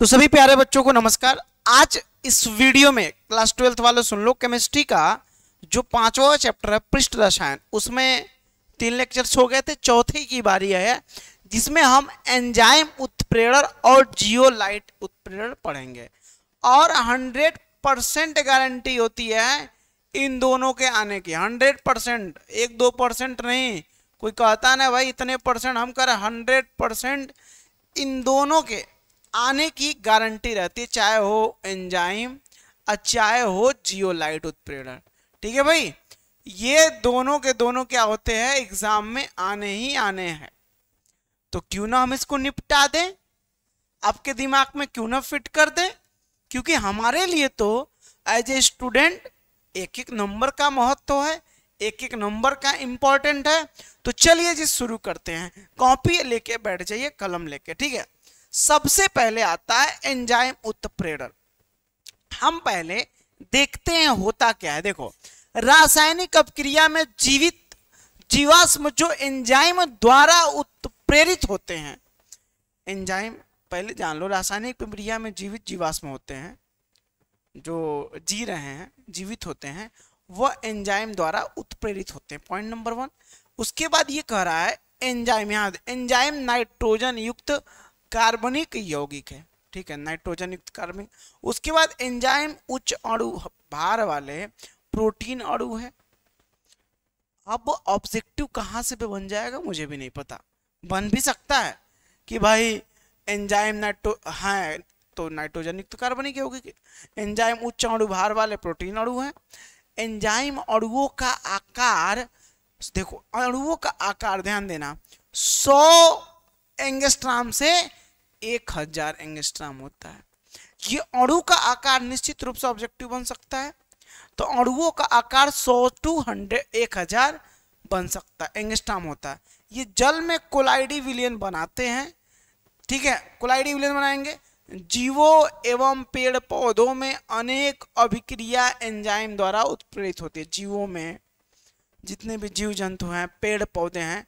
तो सभी प्यारे बच्चों को नमस्कार आज इस वीडियो में क्लास ट्वेल्थ वाले सुन लो केमिस्ट्री का जो पांचवा चैप्टर है पृष्ठ रसायन उसमें तीन लेक्चर्स हो गए थे चौथे की बारी है जिसमें हम एंजाइम उत्प्रेरण और जियोलाइट उत्प्रेरण पढ़ेंगे और 100 परसेंट गारंटी होती है इन दोनों के आने की 100 परसेंट एक दो परसेंट नहीं कोई कहता ना भाई इतने परसेंट हम कर हंड्रेड परसेंट इन दोनों के आने की गारंटी रहती है चाहे हो एंजाइम और चाहे हो जियोलाइट उत्प्रेरण ठीक है भाई ये दोनों के दोनों क्या होते हैं एग्जाम में आने ही आने हैं तो क्यों ना हम इसको निपटा दें आपके दिमाग में क्यों ना फिट कर दें क्योंकि हमारे लिए तो एज ए स्टूडेंट एक एक नंबर का महत्व है एक एक नंबर का इम्पोर्टेंट है तो चलिए जी शुरू करते हैं कॉपी लेके बैठ जाइए कलम लेके ठीक है सबसे पहले आता है एंजाइम उत्प्रेरण हम पहले देखते हैं होता क्या है देखो रासायनिक अपक्रिया में जीवित जीवाश्म जो एंजाइम द्वारा उत्प्रेरित होते हैं एंजाइम पहले जान लो रासायनिक प्रक्रिया में जीवित जीवाश्म होते हैं जो जी रहे हैं जीवित होते हैं वह एंजाइम द्वारा उत्प्रेरित होते हैं पॉइंट नंबर वन उसके बाद ये कह रहा है एंजाइम याद एंजाइम नाइट्रोजन युक्त कार्बनिक यौगिक है ठीक है नाइट्रोजन युक्त कार्बनिक उसके बाद एंजाइम उच्च अणु भार वाले प्रोटीन अणु है अब ऑब्जेक्टिव कहाँ से पे बन जाएगा मुझे भी नहीं पता बन भी सकता है कि भाई एंजाइम नाइट्रो हाँ तो नाइट्रोजन युक्त तो कार्बनिक यौगिक एंजाइम उच्च अणु भार वाले प्रोटीन अणु हैं एंजाइम अणुओं का आकार देखो अणुओं का आकार ध्यान देना सौ एंगस्ट्राम से एक हजार एंगस्ट्राम होता है ये अणु का आकार निश्चित रूप से ऑब्जेक्टिव बन सकता है तो अणुओं का आकार 100 टू हंड्रेड एक हजार बन सकता है एंगस्ट्राम होता है ये जल में कोलाइडी विलियन बनाते हैं ठीक है कोलाइडी विलियन बनाएंगे जीवों एवं पेड़ पौधों में अनेक अभिक्रिया एंजाइम द्वारा उत्प्रेरित होती है जीवों में जितने भी जीव जंतु हैं पेड़ पौधे हैं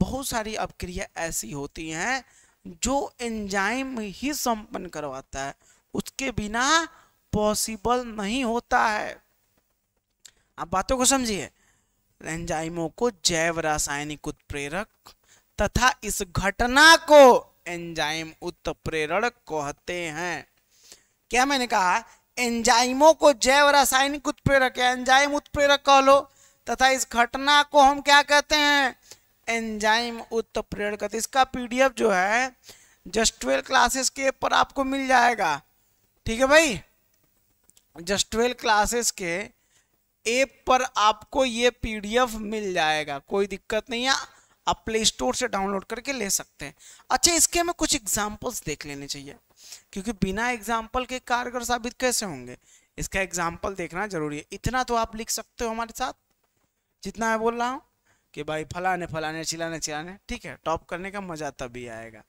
बहुत सारी अभिक्रिया ऐसी होती हैं जो एंजाइम ही संपन्न करवाता है उसके बिना पॉसिबल नहीं होता है आप बातों को समझिए एंजाइमों को जैव रासायनिक उत्प्रेरक तथा इस घटना को एंजाइम उत्प्रेरक कहते हैं क्या मैंने कहा एंजाइमों को जैव रासायनिक उत्प्रेरक एंजाइम उत्प्रेरक कह लो तथा इस घटना को हम क्या कहते हैं एंजाइम उत्प्रेरक इसका पीडीएफ जो है जस्ट ट्वेल्व क्लासेस के पर आपको मिल जाएगा ठीक है भाई जस्ट ट्वेल्व क्लासेस के एप पर आपको ये पीडीएफ मिल जाएगा कोई दिक्कत नहीं है आप प्ले स्टोर से डाउनलोड करके ले सकते हैं अच्छा इसके हमें कुछ एग्जाम्पल्स देख लेने चाहिए क्योंकि बिना एग्जाम्पल के कारगर साबित कैसे होंगे इसका एग्जाम्पल देखना जरूरी है इतना तो आप लिख सकते हो हमारे साथ जितना मैं बोल रहा हूँ कि भाई फलाने फलाने चिलाने चिलाने ठीक है टॉप करने का मज़ा तभी आएगा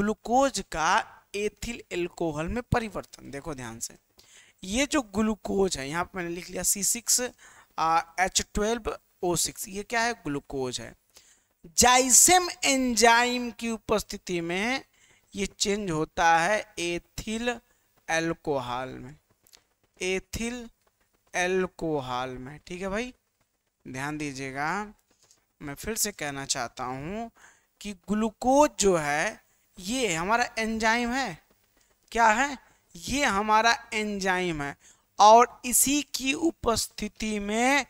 ग्लूकोज का एथिल एल्कोहल में परिवर्तन देखो ध्यान से ये जो ग्लूकोज है यहाँ पर मैंने लिख लिया C six H twelve O six ये क्या है ग्लूकोज है जाइसेम एंजाइम की उपस्थिति में ये चेंज होता है एथिल एल्कोहल में एथिल एल्कोहल में ठीक है भाई ध्यान दीजिएगा मैं फिर से कहना चाहता हूँ कि ग्लूकोज जो है ये हमारा एंजाइम है क्या है ये हमारा एंजाइम है और इसी की उपस्थिति में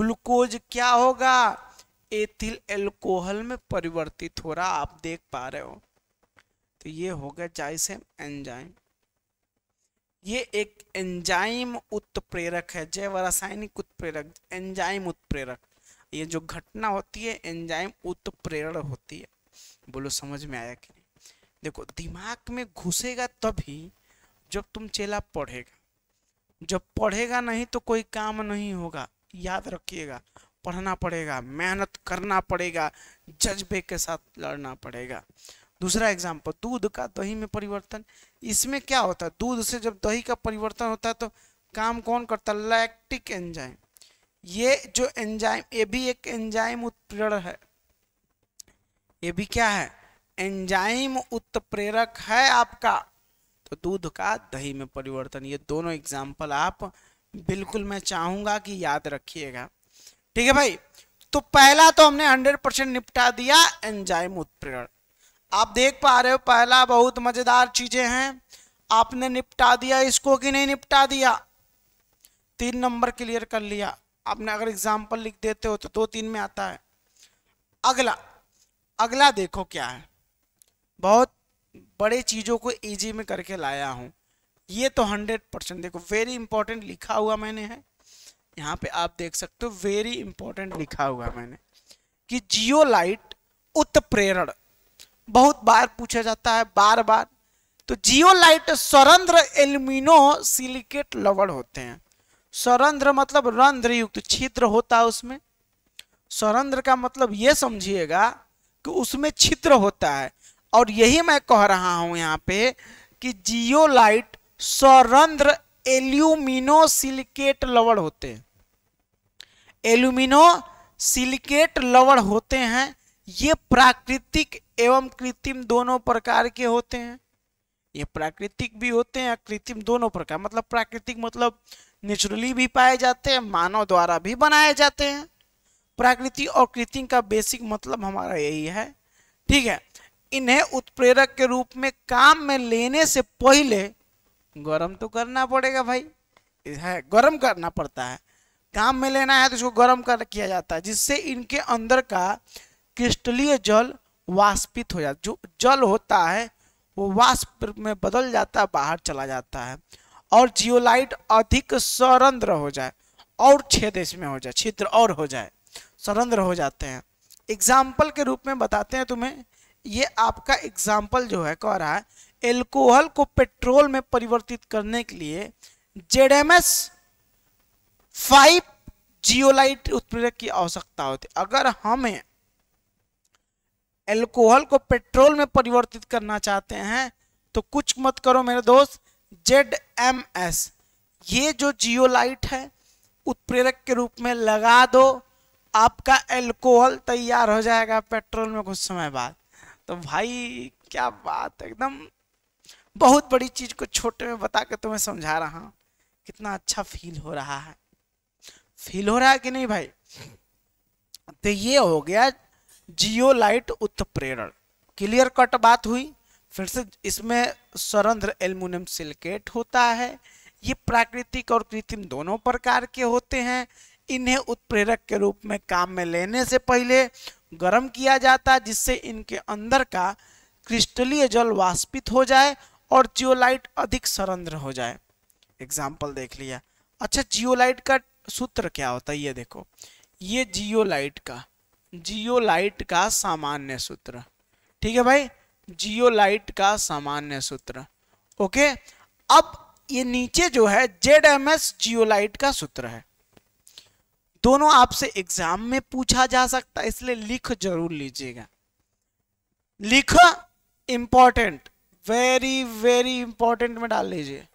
ग्लूकोज क्या होगा एथिल एल्कोहल में परिवर्तित हो रहा आप देख पा रहे हो तो ये हो गया जाइसेम एंजाइम ये एक एंजाइम उत्प्रेरक है जैव रासायनिक उत्प्रेरक एंजाइम उत्प्रेरक ये जो घटना होती है एंजाइम उत्प्रेरण होती है बोलो समझ में आया कि नहीं देखो दिमाग में घुसेगा तभी जब तुम चेला पढ़ेगा जब पढ़ेगा नहीं तो कोई काम नहीं होगा याद रखिएगा पढ़ना पड़ेगा मेहनत करना पड़ेगा जज्बे के साथ लड़ना पड़ेगा दूसरा एग्जाम्पल दूध का दही में परिवर्तन इसमें क्या होता है दूध से जब दही का परिवर्तन होता है तो काम कौन करता है लैक्टिक एंजाइम ये जो एंजाइम ये भी एक एंजाइम उत्प्रेरण है ये भी क्या है एंजाइम उत्प्रेरक है आपका तो दूध का दही में परिवर्तन ये दोनों एग्जाम्पल आप बिल्कुल मैं चाहूंगा कि याद रखिएगा ठीक है भाई तो पहला तो हमने 100 परसेंट निपटा दिया एंजाइम उत्प्रेरण आप देख पा रहे हो पहला बहुत मजेदार चीजें हैं आपने निपटा दिया इसको कि नहीं निपटा दिया तीन नंबर क्लियर कर लिया आपने अगर एग्जाम्पल लिख देते हो तो दो तीन में आता है अगला अगला देखो क्या है बहुत बड़े चीज़ों को इजी में करके लाया हूं ये तो हंड्रेड परसेंट देखो वेरी इंपॉर्टेंट लिखा हुआ मैंने है यहाँ पे आप देख सकते हो वेरी इंपॉर्टेंट लिखा हुआ मैंने कि लाइट उत्प्रेरण बहुत बार पूछा जाता है बार बार तो जियोलाइट स्वरंद्र एल्यूमिनो सिलिकेट लवड़ होते हैं स्वरंध्र मतलब रंध्र युक्त छिद्र होता है उसमें स्वरंध्र का मतलब ये समझिएगा कि उसमें छिद्र होता है और यही मैं कह रहा हूं यहाँ पे कि जियोलाइट स्वरंध्र एल्यूमिनो सिलिकेट लवण होते हैं एल्यूमिनो सिलिकेट लवण होते हैं ये प्राकृतिक एवं कृत्रिम दोनों प्रकार के होते हैं ये प्राकृतिक भी होते हैं कृत्रिम दोनों प्रकार मतलब प्राकृतिक मतलब नेचुरली भी पाए जाते हैं मानव द्वारा भी बनाए जाते हैं प्राकृतिक और कृत्रिम का बेसिक मतलब हमारा यही है ठीक है इन्हें उत्प्रेरक के रूप में काम में लेने से पहले गर्म तो करना पड़ेगा भाई है गर्म करना पड़ता है काम में लेना है तो इसको गर्म कर किया जाता है जिससे इनके अंदर का क्रिस्टलीय जल वाष्पित हो जाता जो जल होता है वो वाष्प में बदल जाता है बाहर चला जाता है और जियोलाइट अधिक सरंध्र हो जाए और छेद इसमें हो जाए छिद्र और हो जाए सरंध्र हो जाते हैं एग्जाम्पल के रूप में बताते हैं तुम्हें ये आपका एग्जाम्पल जो है कह रहा है एल्कोहल को पेट्रोल में परिवर्तित करने के लिए Z M S five zeolite उत्प्रेरक की आवश्यकता होती अगर हमें एल्कोहल को पेट्रोल में परिवर्तित करना चाहते हैं तो कुछ मत करो मेरे दोस्त जेड एम एस ये जो जियोलाइट है उत्प्रेरक के रूप में लगा दो आपका एल्कोहल तैयार हो जाएगा पेट्रोल में कुछ समय बाद तो भाई क्या बात एकदम बहुत बड़ी चीज को छोटे में बता के तुम्हें समझा रहा हूं कितना अच्छा फील हो रहा है फील हो रहा है कि नहीं भाई तो ये हो गया जियोलाइट उत्प्रेरण क्लियर कट बात हुई फिर से इसमें स्वरंध्र एल्यूमिनियम सिलिकेट होता है ये प्राकृतिक और कृत्रिम दोनों प्रकार के होते हैं इन्हें उत्प्रेरक के रूप में काम में लेने से पहले गर्म किया जाता है जिससे इनके अंदर का क्रिस्टलीय जल वाष्पित हो जाए और जियोलाइट अधिक सरंध्र हो जाए एग्जाम्पल देख लिया अच्छा जियोलाइट का सूत्र क्या होता है ये देखो ये जियोलाइट का जियोलाइट का सामान्य सूत्र ठीक है भाई जियोलाइट का सामान्य सूत्र ओके अब ये नीचे जो है जेड एम एस जियोलाइट का सूत्र है दोनों आपसे एग्जाम में पूछा जा सकता है इसलिए लिख जरूर लीजिएगा लिख इंपॉर्टेंट वेरी वेरी इंपॉर्टेंट में डाल लीजिए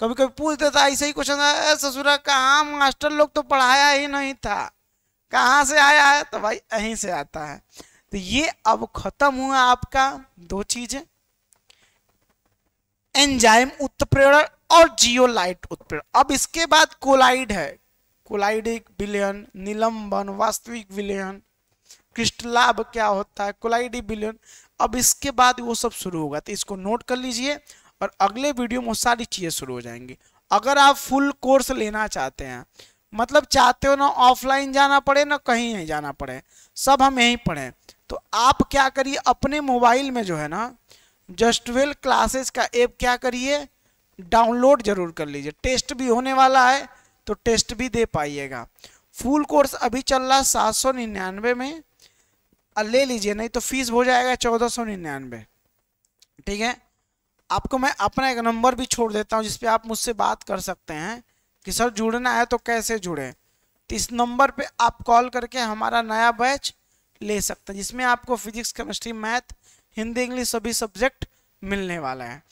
कभी कभी पूछ देता ऐसे ही क्वेश्चन ससुर ससुरा मास्टर लोग तो पढ़ाया ही नहीं था कहा से आया है तो भाई यहीं से आता है तो ये अब खत्म हुआ आपका दो चीजें एंजाइम उत्प्रेरण और जियोलाइट उत्प्रेरण अब इसके बाद कोलाइड है कोलाइडिक विलयन निलंबन वास्तविक विलयन क्रिस्टलाभ क्या होता है कोलाइडिक विलयन अब इसके बाद वो सब शुरू होगा तो इसको नोट कर लीजिए और अगले वीडियो में सारी चीज़ें शुरू हो जाएंगी अगर आप फुल कोर्स लेना चाहते हैं मतलब चाहते हो ना ऑफलाइन जाना पड़े ना कहीं नहीं जाना पड़े सब हम यहीं पढ़ें तो आप क्या करिए अपने मोबाइल में जो है ना जस्टवेल क्लासेस का ऐप क्या करिए डाउनलोड जरूर कर लीजिए टेस्ट भी होने वाला है तो टेस्ट भी दे पाइएगा फुल कोर्स अभी चल रहा है सात सौ निन्यानवे में ले लीजिए नहीं तो फीस हो जाएगा चौदह सौ निन्यानवे ठीक है आपको मैं अपना एक नंबर भी छोड़ देता हूँ जिसपे आप मुझसे बात कर सकते हैं कि सर जुड़ना है तो कैसे जुड़ें तो इस नंबर पे आप कॉल करके हमारा नया बैच ले सकते हैं जिसमें आपको physics chemistry math Hindi English सभी सब्जेक्ट मिलने वाला है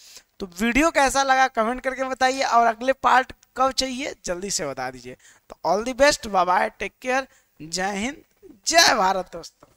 तो वीडियो कैसा लगा कमेंट करके बताइए और अगले पार्ट कब चाहिए जल्दी से बता दीजिए तो all the best bye take care जय हिंद जय भारत दोस्तों